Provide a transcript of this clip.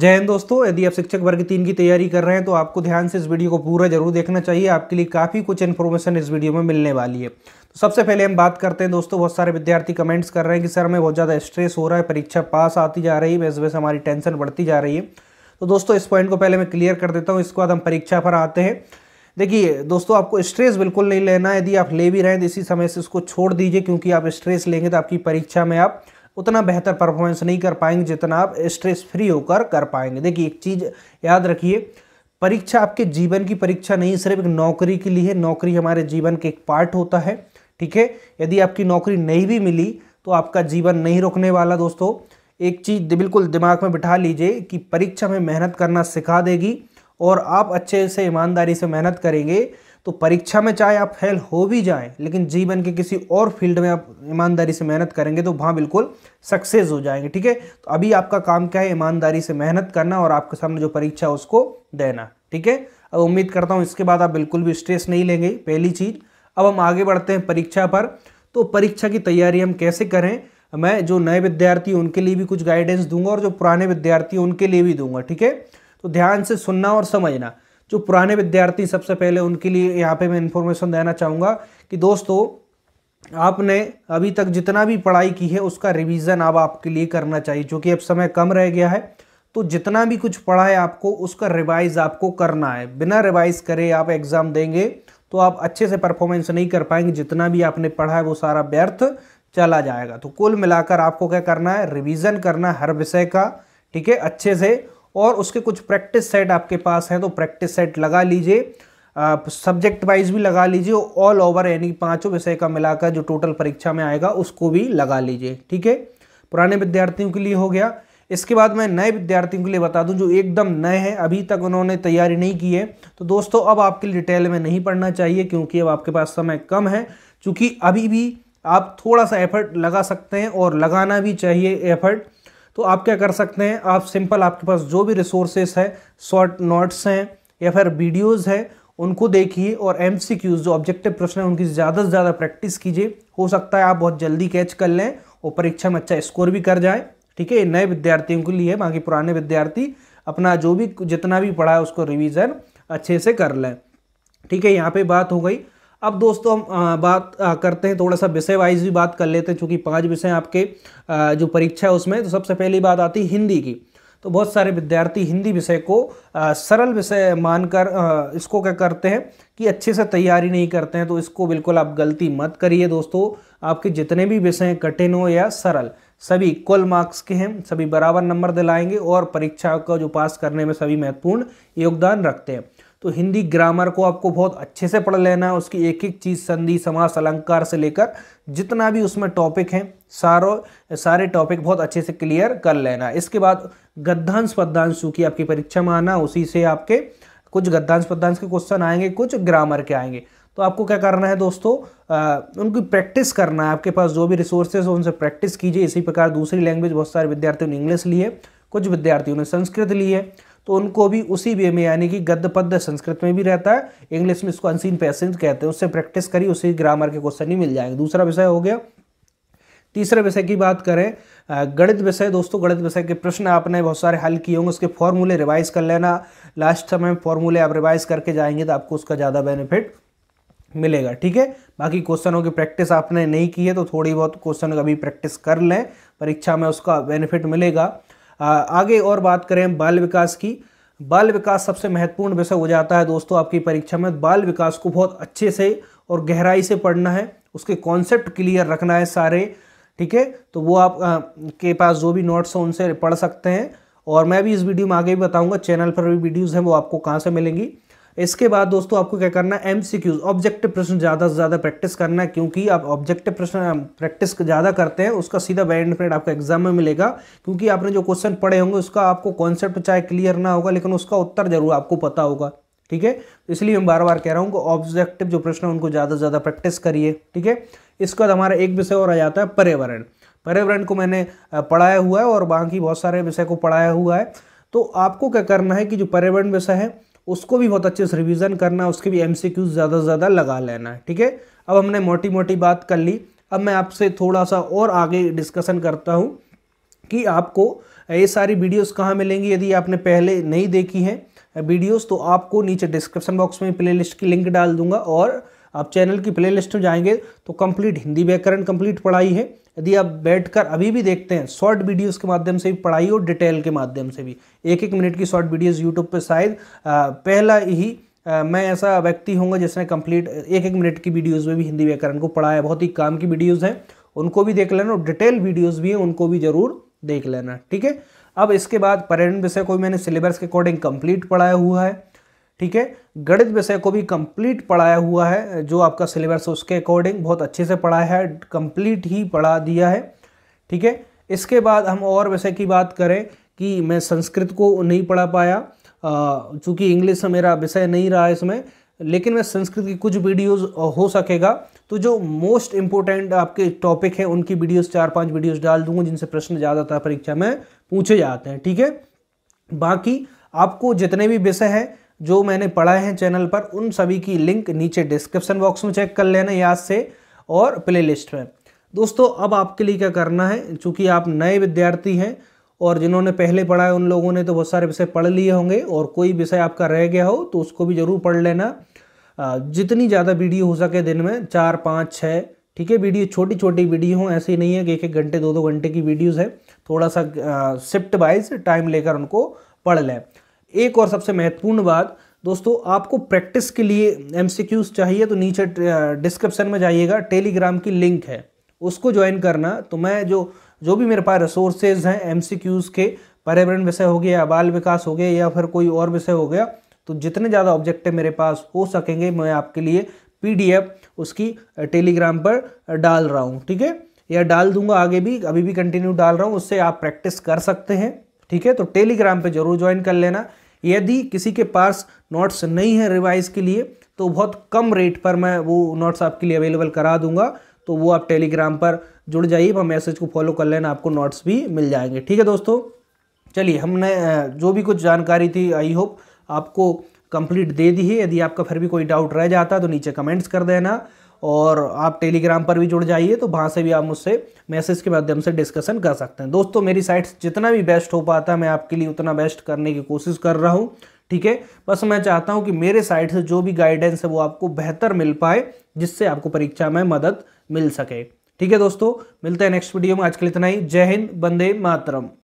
जय हिंद दोस्तों यदि आप शिक्षक वर्ग तीन की तैयारी कर रहे हैं तो आपको ध्यान से इस वीडियो को पूरा जरूर देखना चाहिए आपके लिए काफ़ी कुछ इन्फॉर्मेशन इस वीडियो में मिलने वाली है तो सबसे पहले हम बात करते हैं दोस्तों बहुत सारे विद्यार्थी कमेंट्स कर रहे हैं कि सर हमें बहुत ज़्यादा स्ट्रेस हो रहा है परीक्षा पास आती जा रही है वैसे वैसे हमारी टेंशन बढ़ती जा रही है तो दोस्तों इस पॉइंट को पहले मैं क्लियर कर देता हूँ इसके बाद हम परीक्षा पर आते हैं देखिए दोस्तों आपको स्ट्रेस बिल्कुल नहीं लेना यदि आप ले भी रहे हैं तो इसी समय से इसको छोड़ दीजिए क्योंकि आप स्ट्रेस लेंगे तो आपकी परीक्षा में आप उतना बेहतर परफॉर्मेंस नहीं कर पाएंगे जितना आप स्ट्रेस फ्री होकर कर पाएंगे देखिए एक चीज़ याद रखिए परीक्षा आपके जीवन की परीक्षा नहीं सिर्फ एक नौकरी के लिए है नौकरी हमारे जीवन के एक पार्ट होता है ठीक है यदि आपकी नौकरी नहीं भी मिली तो आपका जीवन नहीं रुकने वाला दोस्तों एक चीज़ बिल्कुल दिमाग में बिठा लीजिए कि परीक्षा में मेहनत करना सिखा देगी और आप अच्छे से ईमानदारी से मेहनत करेंगे तो परीक्षा में चाहे आप फेल हो भी जाए लेकिन जीवन के किसी और फील्ड में आप ईमानदारी से मेहनत करेंगे तो वहाँ बिल्कुल सक्सेस हो जाएंगे ठीक है तो अभी आपका काम क्या है ईमानदारी से मेहनत करना और आपके सामने जो परीक्षा उसको देना ठीक है अब उम्मीद करता हूँ इसके बाद आप बिल्कुल भी स्ट्रेस नहीं लेंगे पहली चीज़ अब हम आगे बढ़ते हैं परीक्षा पर तो परीक्षा की तैयारी हम कैसे करें मैं जो नए विद्यार्थी उनके लिए भी कुछ गाइडेंस दूंगा और जो पुराने विद्यार्थी उनके लिए भी दूंगा ठीक है तो ध्यान से सुनना और समझना जो पुराने विद्यार्थी सबसे पहले उनके लिए यहाँ पे मैं इन्फॉर्मेशन देना चाहूँगा कि दोस्तों आपने अभी तक जितना भी पढ़ाई की है उसका रिवीजन अब आपके लिए करना चाहिए क्योंकि अब समय कम रह गया है तो जितना भी कुछ पढ़ा है आपको उसका रिवाइज आपको करना है बिना रिवाइज करे आप एग्ज़ाम देंगे तो आप अच्छे से परफॉर्मेंस नहीं कर पाएंगे जितना भी आपने पढ़ा है वो सारा व्यर्थ चला जाएगा तो कुल मिलाकर आपको क्या करना है रिवीजन करना है हर विषय का ठीक है अच्छे से और उसके कुछ प्रैक्टिस सेट आपके पास हैं तो प्रैक्टिस सेट लगा लीजिए सब्जेक्ट वाइज भी लगा लीजिए ऑल ओवर यानी पांचों विषय का मिलाकर जो टोटल परीक्षा में आएगा उसको भी लगा लीजिए ठीक है पुराने विद्यार्थियों के लिए हो गया इसके बाद मैं नए विद्यार्थियों के लिए बता दूं जो एकदम नए हैं अभी तक उन्होंने तैयारी नहीं की है तो दोस्तों अब आपके लिए डिटेल में नहीं पढ़ना चाहिए क्योंकि अब आपके पास समय कम है चूँकि अभी भी आप थोड़ा सा एफर्ट लगा सकते हैं और लगाना भी चाहिए एफर्ट तो आप क्या कर सकते हैं आप सिंपल आपके पास जो भी रिसोर्सेस है शॉर्ट नोट्स हैं या फिर वीडियोज़ है उनको देखिए और एम जो ऑब्जेक्टिव प्रश्न है उनकी ज़्यादा से ज़्यादा प्रैक्टिस कीजिए हो सकता है आप बहुत जल्दी कैच कर लें और परीक्षा में अच्छा स्कोर भी कर जाए ठीक है नए विद्यार्थियों के लिए बाकी पुराने विद्यार्थी अपना जो भी जितना भी पढ़ा है उसको रिवीजन अच्छे से कर लें ठीक है यहाँ पे बात हो गई अब दोस्तों हम बात करते हैं थोड़ा सा विषय वाइज भी बात कर लेते हैं चूँकि पाँच विषय आपके जो परीक्षा है उसमें तो सबसे पहली बात आती है हिंदी की तो बहुत सारे विद्यार्थी हिंदी विषय को सरल विषय मानकर इसको क्या करते हैं कि अच्छे से तैयारी नहीं करते हैं तो इसको बिल्कुल आप गलती मत करिए दोस्तों आपके जितने भी विषय हैं कठिन हो या सरल सभी इक्वल मार्क्स के हैं सभी बराबर नंबर दिलाएंगे और परीक्षा का जो पास करने में सभी महत्वपूर्ण योगदान रखते हैं तो हिंदी ग्रामर को आपको बहुत अच्छे से पढ़ लेना है उसकी एक एक चीज़ संधि समास अलंकार से लेकर जितना भी उसमें टॉपिक हैं सारो सारे टॉपिक बहुत अच्छे से क्लियर कर लेना इसके बाद गद्धांश पद्धांश चूँकि आपकी परीक्षा में आना उसी से आपके कुछ गद्धांश पद्धांश के क्वेश्चन आएंगे कुछ ग्रामर के आएंगे तो आपको क्या करना है दोस्तों आ, उनकी प्रैक्टिस करना है आपके पास जो भी रिसोर्सेज हो उनसे प्रैक्टिस कीजिए इसी प्रकार दूसरी लैंग्वेज बहुत सारे विद्यार्थियों ने इंग्लिश ली है कुछ विद्यार्थियों ने संस्कृत ली है तो उनको भी उसी वे में यानी कि गद्य पद्य संस्कृत में भी रहता है इंग्लिश में इसको अनसीन पैसेंज कहते हैं उससे प्रैक्टिस करी उसी ग्रामर के क्वेश्चन ही मिल जाएंगे दूसरा विषय हो गया तीसरे विषय की बात करें गणित विषय दोस्तों गणित विषय के प्रश्न आपने बहुत सारे हल किए होंगे उसके फॉर्मूले रिवाइज कर लेना लास्ट समय फॉर्मूले आप रिवाइज करके जाएंगे तो आपको उसका ज़्यादा बेनिफिट मिलेगा ठीक है बाकी क्वेश्चनों की प्रैक्टिस आपने नहीं की है तो थोड़ी बहुत क्वेश्चन अभी प्रैक्टिस कर लें परीक्षा में उसका बेनिफिट मिलेगा आगे और बात करें हम बाल विकास की बाल विकास सबसे महत्वपूर्ण विषय हो जाता है दोस्तों आपकी परीक्षा में बाल विकास को बहुत अच्छे से और गहराई से पढ़ना है उसके कॉन्सेप्ट क्लियर रखना है सारे ठीक है तो वो आप आ, के पास जो भी नोट्स हैं उनसे पढ़ सकते हैं और मैं भी इस वीडियो में आगे भी बताऊंगा चैनल पर भी वीडियोज़ हैं वो आपको कहाँ से मिलेंगी इसके बाद दोस्तों आपको क्या करना है एमसीक्यूज ऑब्जेक्टिव प्रश्न ज़्यादा से ज़्यादा प्रैक्टिस करना है क्योंकि आप ऑब्जेक्टिव प्रश्न प्रैक्टिस ज़्यादा करते हैं उसका सीधा बैंड फ्रेंड आपको एग्जाम में मिलेगा क्योंकि आपने जो क्वेश्चन पढ़े होंगे उसका आपको कॉन्सेप्ट चाहे क्लियर ना होगा लेकिन उसका उत्तर जरूर आपको पता होगा ठीक है इसलिए मैं बार बार कह रहा हूँ कि ऑब्जेक्टिव जो प्रश्न है उनको ज़्यादा से ज़्यादा प्रैक्टिस करिए ठीक है इसके बाद हमारा एक विषय और आ जाता है पर्यावरण पर्यावरण को मैंने पढ़ाया हुआ है और बाकी बहुत सारे विषय को पढ़ाया हुआ है तो आपको क्या करना है कि जो पर्यावरण विषय है उसको भी बहुत अच्छे से रिविज़न करना उसके भी एम ज़्यादा से ज़्यादा लगा लेना है ठीक है अब हमने मोटी मोटी बात कर ली अब मैं आपसे थोड़ा सा और आगे डिस्कसन करता हूँ कि आपको ये सारी वीडियोस कहाँ मिलेंगी यदि आपने पहले नहीं देखी हैं वीडियोस तो आपको नीचे डिस्क्रिप्शन बॉक्स में प्लेलिस्ट की लिंक डाल दूंगा और आप चैनल की प्लेलिस्ट में जाएंगे तो कंप्लीट हिंदी व्याकरण कंप्लीट पढ़ाई है यदि आप बैठकर अभी भी देखते हैं शॉर्ट वीडियोस के माध्यम से भी पढ़ाई और डिटेल के माध्यम से भी एक एक मिनट की शॉर्ट वीडियोस यूट्यूब पर शायद पहला ही आ, मैं ऐसा व्यक्ति होंगे जिसने कंप्लीट एक एक मिनट की वीडियोस में भी हिंदी व्याकरण को पढ़ाया बहुत ही काम की वीडियोस हैं उनको भी देख लेना और डिटेल वीडियोज़ भी हैं उनको भी ज़रूर देख लेना ठीक है अब इसके बाद पर्यटन विषय को मैंने सिलेबस के अकॉर्डिंग कंप्लीट पढ़ाया हुआ है ठीक है गणित विषय को भी कंप्लीट पढ़ाया हुआ है जो आपका सिलेबस है उसके अकॉर्डिंग बहुत अच्छे से पढ़ाया है कंप्लीट ही पढ़ा दिया है ठीक है इसके बाद हम और विषय की बात करें कि मैं संस्कृत को नहीं पढ़ा पाया चूँकि इंग्लिश मेरा विषय नहीं रहा इसमें लेकिन मैं संस्कृत की कुछ वीडियोस हो सकेगा तो जो मोस्ट इम्पोर्टेंट आपके टॉपिक हैं उनकी वीडियोस चार पांच वीडियोस डाल दूंगा जिनसे प्रश्न ज़्यादातर परीक्षा में पूछे जाते हैं ठीक है बाकी आपको जितने भी विषय हैं जो मैंने पढ़ाए हैं चैनल पर उन सभी की लिंक नीचे डिस्क्रिप्शन बॉक्स में चेक कर लेना याद से और प्लेलिस्ट में दोस्तों अब आपके लिए क्या करना है चूँकि आप नए विद्यार्थी हैं और जिन्होंने पहले पढ़ा है उन लोगों ने तो बहुत सारे विषय पढ़ लिए होंगे और कोई विषय आपका रह गया हो तो उसको भी ज़रूर पढ़ लेना जितनी ज़्यादा वीडियो हो सके दिन में चार पाँच छः ठीक है वीडियो छोटी छोटी वीडियो हों ऐसी नहीं है कि एक एक घंटे दो दो घंटे की वीडियोस है थोड़ा सा शिफ्ट वाइज टाइम लेकर उनको पढ़ लें एक और सबसे महत्वपूर्ण बात दोस्तों आपको प्रैक्टिस के लिए एम चाहिए तो नीचे डिस्क्रिप्शन में जाइएगा टेलीग्राम की लिंक है उसको ज्वाइन करना तो मैं जो जो भी मेरे पास रिसोर्सेज हैं एम के पर्यावरण विषय हो गया बाल विकास हो गया या फिर कोई और विषय हो गया तो जितने ज़्यादा ऑब्जेक्टिव मेरे पास हो सकेंगे मैं आपके लिए पी उसकी टेलीग्राम पर डाल रहा हूँ ठीक है या डाल दूंगा आगे भी अभी भी कंटिन्यू डाल रहा हूँ उससे आप प्रैक्टिस कर सकते हैं ठीक है तो टेलीग्राम पे जरूर ज्वाइन कर लेना यदि किसी के पास नोट्स नहीं है रिवाइज के लिए तो बहुत कम रेट पर मैं वो नोट्स आपके लिए अवेलेबल करा दूंगा तो वो आप टेलीग्राम पर जुड़ जाइए वह मैसेज को फॉलो कर लेना आपको नोट्स भी मिल जाएंगे ठीक है दोस्तों चलिए हमने जो भी कुछ जानकारी थी आई होप आपको कंप्लीट दे दी है यदि आपका फिर भी कोई डाउट रह जाता तो नीचे कमेंट्स कर देना और आप टेलीग्राम पर भी जुड़ जाइए तो वहाँ से भी आप मुझसे मैसेज के माध्यम से डिस्कशन कर सकते हैं दोस्तों मेरी साइट जितना भी बेस्ट हो पाता है मैं आपके लिए उतना बेस्ट करने की कोशिश कर रहा हूँ ठीक है बस मैं चाहता हूँ कि मेरे साइड से जो भी गाइडेंस है वो आपको बेहतर मिल पाए जिससे आपको परीक्षा में मदद मिल सके ठीक है दोस्तों मिलते हैं नेक्स्ट वीडियो में आज के लिए इतना ही जय हिंद बंदे मातरम